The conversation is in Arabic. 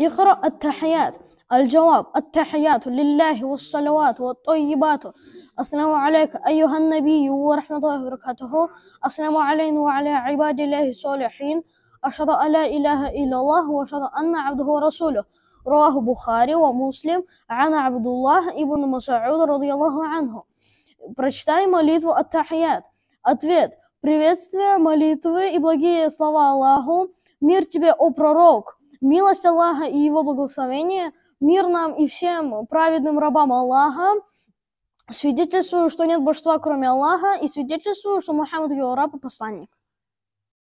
اقرأ التحيات الجواب التحيات لله والصلوات والطيبات السلام عليك أيها النبي ورحمة الله وبركاته السلام علينا وعلى عباد الله الصالحين أشهد أن لا إله إلا الله وأشهد أن عبده ورسوله رواه بخاري ومسلم عن عبد الله ابن مسعود رضي الله عنه Прочитай молитву от Тахият. Ответ. Приветствие, молитвы и благие слова Аллаху. Мир тебе, о пророк! Милость Аллаха и Его благословение, мир нам и всем праведным рабам Аллаха. Свидетельствую, что нет божества, кроме Аллаха, и свидетельствую, что Мухаммад его раб и посланник.